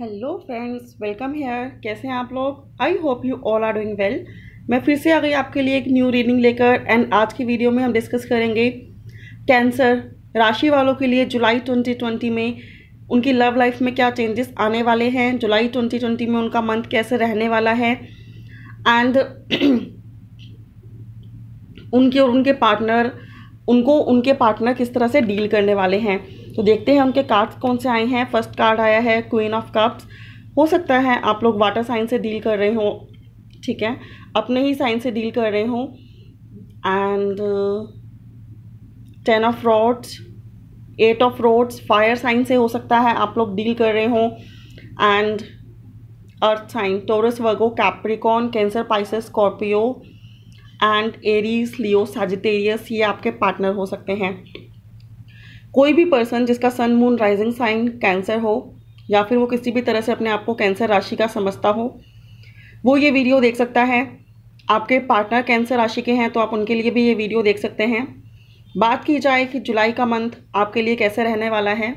hello friends welcome hair कैसे हैं आप लोग I hope you all are doing well मैं फिर से आ गई आपके लिए एक न्यू रीडिंग लेकर एंड आज की वीडियो में हम डिस्कस करेंगे कैंसर राशि वालों के लिए जुलाई 2020 में उनकी लव लाइफ में क्या चेंजेस आने वाले हैं जुलाई 2020 में उनका मंथ कैसे रहने वाला है एंड उनके और उनके पार्टनर उनको उनके पार्टनर किस तरह से डील करने वाले हैं तो देखते हैं उनके कार्ड्स कौन से आए हैं फर्स्ट कार्ड आया है क्वीन ऑफ कप्स हो सकता है आप लोग वाटर साइन से डील कर रहे हो ठीक है अपने ही साइन से डील कर रहे हो and ten of rods eight of rods fire sign से हो सकता है आप लोग डील कर रहे हो and earth sign Taurus Virgo Capricorn Cancer Pisces Scorpio and Aries Leo Sagittarius ये आपके पार्टनर हो सकते हैं कोई भी पर्सन जिसका sun moon rising sign Cancer हो या फिर वो किसी भी तरह से अपने आप को कैंसर राशि का समझता हो वो ये वीडियो देख सकता है आपके पार्टनर कैंसर राशि के हैं तो आप उनके लिए भी ये वीडियो देख सकते हैं बात की जाए कि जुलाई का मंथ आपके लिए कैसे रहने वाला है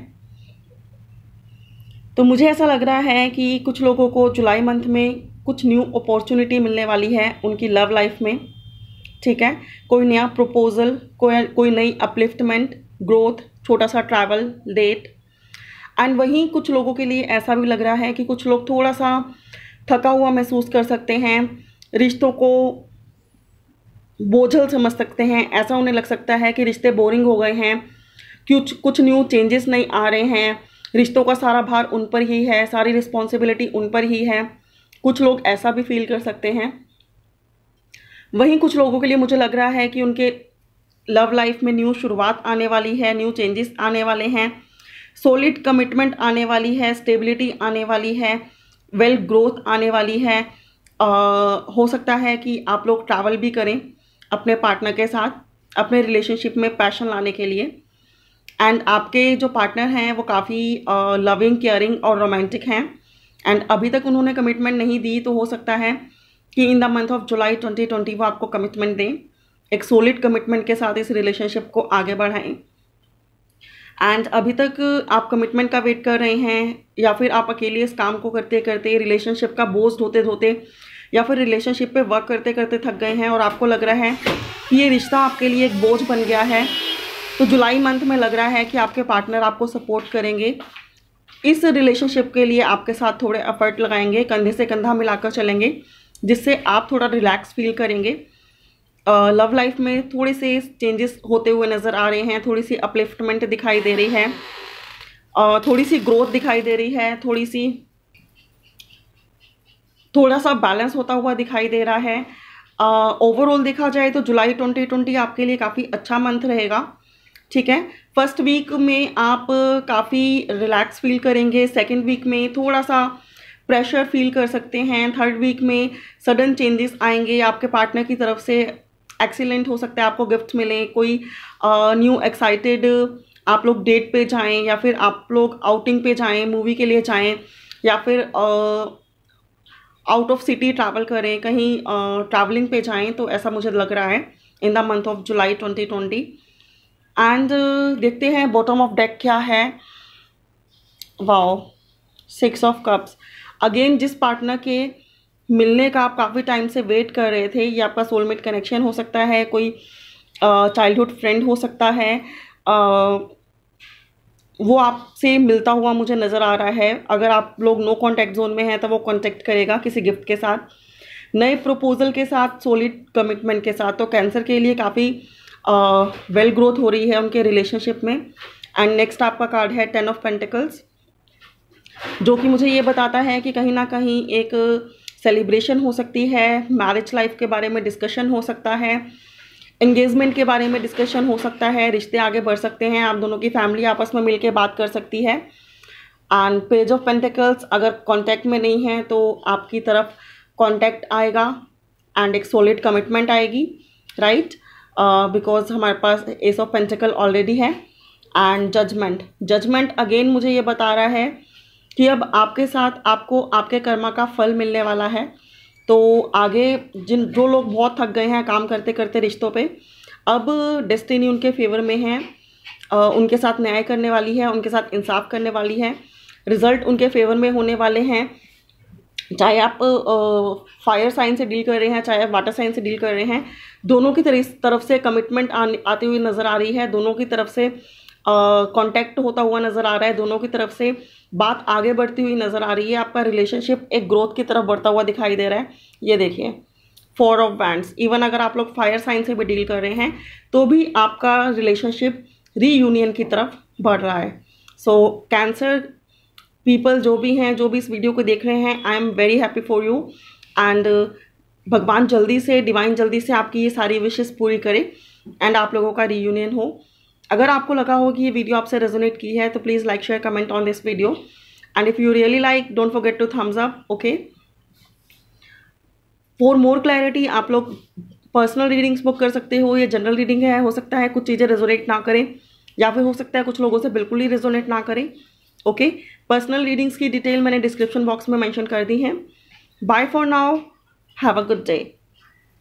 तो मुझे ऐसा लग रहा है कि कुछ लोगों को जुलाई मंथ में कुछ न्यू अपॉर्चुनिटी मिलने वाली है उनकी लव लाइफ में ठीक है कोई नया प्रपोज़ल कोई कोई नई अपलिफ्टमेंट ग्रोथ छोटा सा ट्रैवल डेट एंड वहीं कुछ लोगों के लिए ऐसा भी लग रहा है कि कुछ लोग थोड़ा सा थका हुआ महसूस कर सकते हैं रिश्तों को बोझल समझ सकते हैं ऐसा उन्हें लग सकता है कि रिश्ते बोरिंग हो गए हैं कुछ कुछ न्यू चेंजेस नहीं आ रहे हैं रिश्तों का सारा भार उन पर ही है सारी रिस्पॉन्सिबिलिटी उन पर ही है कुछ लोग ऐसा भी फील कर सकते हैं वहीं कुछ लोगों के लिए मुझे लग रहा है कि उनके लव लाइफ में न्यू शुरुआत आने वाली है न्यू चेंजेस आने वाले हैं सॉलिड कमिटमेंट आने वाली है स्टेबिलिटी आने वाली है वेल ग्रोथ आने वाली है आ, हो सकता है कि आप लोग ट्रैवल भी करें अपने पार्टनर के साथ अपने रिलेशनशिप में पैशन लाने के लिए एंड आपके जो पार्टनर हैं वो काफ़ी लविंग केयरिंग और रोमांटिक हैं एंड अभी तक उन्होंने कमिटमेंट नहीं दी तो हो सकता है कि in the month of July 2020 वो आपको कमिटमेंट दें एक सोलिड कमिटमेंट के साथ इस रिलेशनशिप को आगे बढ़ाएं एंड अभी तक आप कमिटमेंट का वेट कर रहे हैं या फिर आप अकेले इस काम को करते करते रिलेशनशिप का बोझ धोते धोते या फिर रिलेशनशिप पे वर्क करते करते थक गए हैं और आपको लग रहा है कि ये रिश्ता आपके लिए एक बोझ बन गया है तो जुलाई मंथ में लग रहा है कि आपके पार्टनर आपको सपोर्ट करेंगे इस रिलेशनशिप के लिए आपके साथ थोड़े एफर्ट लगाएंगे कंधे से कंधा मिलाकर चलेंगे जिससे आप थोड़ा रिलैक्स फील करेंगे लव लाइफ में थोड़े से चेंजेस होते हुए नज़र आ रहे हैं थोड़ी सी अपलिफ्टमेंट दिखाई दे रही है uh, थोड़ी सी ग्रोथ दिखाई दे रही है थोड़ी सी थोड़ा सा बैलेंस होता हुआ दिखाई दे रहा है ओवरऑल uh, देखा जाए तो जुलाई 2020 आपके लिए काफ़ी अच्छा मंथ रहेगा ठीक है फर्स्ट वीक में आप काफ़ी रिलैक्स फील करेंगे सेकेंड वीक में थोड़ा सा प्रेशर फील कर सकते हैं थर्ड वीक में सडन चेंजेस आएंगे आपके पार्टनर की तरफ से एक्सीलेंट हो सकता है आपको गिफ्ट मिले कोई न्यू एक्साइटेड आप लोग डेट पे जाएं या फिर आप लोग आउटिंग पे जाएं मूवी के लिए जाएं या फिर आउट ऑफ सिटी ट्रैवल करें कहीं ट्रैवलिंग पे जाएं तो ऐसा मुझे लग रहा है in the month of July 2020 and देखते हैं बॉटम ऑफ डेक क्या है wow six of cups again जिस पार्टनर के मिलने का आप काफ़ी टाइम से वेट कर रहे थे ये आपका सोलमेट कनेक्शन हो सकता है कोई चाइल्डहुड फ्रेंड हो सकता है आ, वो आपसे मिलता हुआ मुझे नज़र आ रहा है अगर आप लोग नो कांटेक्ट जोन में हैं तो वो कांटेक्ट करेगा किसी गिफ्ट के साथ नए प्रपोजल के साथ सोलिड कमिटमेंट के साथ तो कैंसर के लिए काफ़ी वेल ग्रोथ हो रही है उनके रिलेशनशिप में एंड नेक्स्ट आपका कार्ड है टेन ऑफ पेंटिकल्स जो कि मुझे ये बताता है कि कहीं ना कहीं एक सेलिब्रेशन हो सकती है मैरिज लाइफ के बारे में डिस्कशन हो सकता है एंगेजमेंट के बारे में डिस्कशन हो सकता है रिश्ते आगे बढ़ सकते हैं आप दोनों की फैमिली आपस में मिलकर बात कर सकती है एंड पेज ऑफ पेंटिकल्स अगर कॉन्टैक्ट में नहीं है तो आपकी तरफ कॉन्टैक्ट आएगा एंड एक सॉलिड कमिटमेंट आएगी राइट बिकॉज uh, हमारे पास एस ऑफ पेंटिकल ऑलरेडी है एंड जजमेंट जजमेंट अगेन मुझे ये बता रहा है कि अब आपके साथ आपको आपके कर्मा का फल मिलने वाला है तो आगे जिन जो लोग बहुत थक गए हैं काम करते करते रिश्तों पे अब डेस्टिनी उनके फेवर में है उनके साथ न्याय करने वाली है उनके साथ इंसाफ करने वाली है रिज़ल्ट उनके फेवर में होने वाले हैं चाहे आप फायर साइन से डील कर रहे हैं चाहे आप वाटर साइन से डील कर रहे हैं दोनों की तरफ से कमिटमेंट आती हुई नज़र आ रही है दोनों की तरफ से कांटेक्ट होता हुआ नज़र आ रहा है दोनों की तरफ से बात आगे बढ़ती हुई नज़र आ रही है आपका रिलेशनशिप एक ग्रोथ की तरफ बढ़ता हुआ दिखाई दे रहा है ये देखिए फोर ऑफ बैंड्स इवन अगर आप लोग फायर साइन से भी डील कर रहे हैं तो भी आपका रिलेशनशिप रीयूनियन की तरफ बढ़ रहा है सो कैंसर पीपल जो भी हैं जो भी इस वीडियो को देख रहे हैं I am very happy for you and भगवान जल्दी से डिवाइन जल्दी से आपकी ये सारी विशेष पूरी करे एंड आप लोगों का रीयूनियन हो अगर आपको लगा हो कि ये वीडियो आपसे रेजोनेट की है तो please like share comment on this video and if you really like don't forget to thumbs up okay for more clarity आप लोग पर्सनल रीडिंग्स बुक कर सकते हो या जनरल रीडिंग है हो सकता है कुछ चीज़ें रेजोनेट ना करें या फिर हो सकता है कुछ लोगों से बिल्कुल ही रेजोनेट ना करें ओके पर्सनल रीडिंग्स की डिटेल मैंने डिस्क्रिप्शन बॉक्स में मैंशन कर दी है bye for now have a good day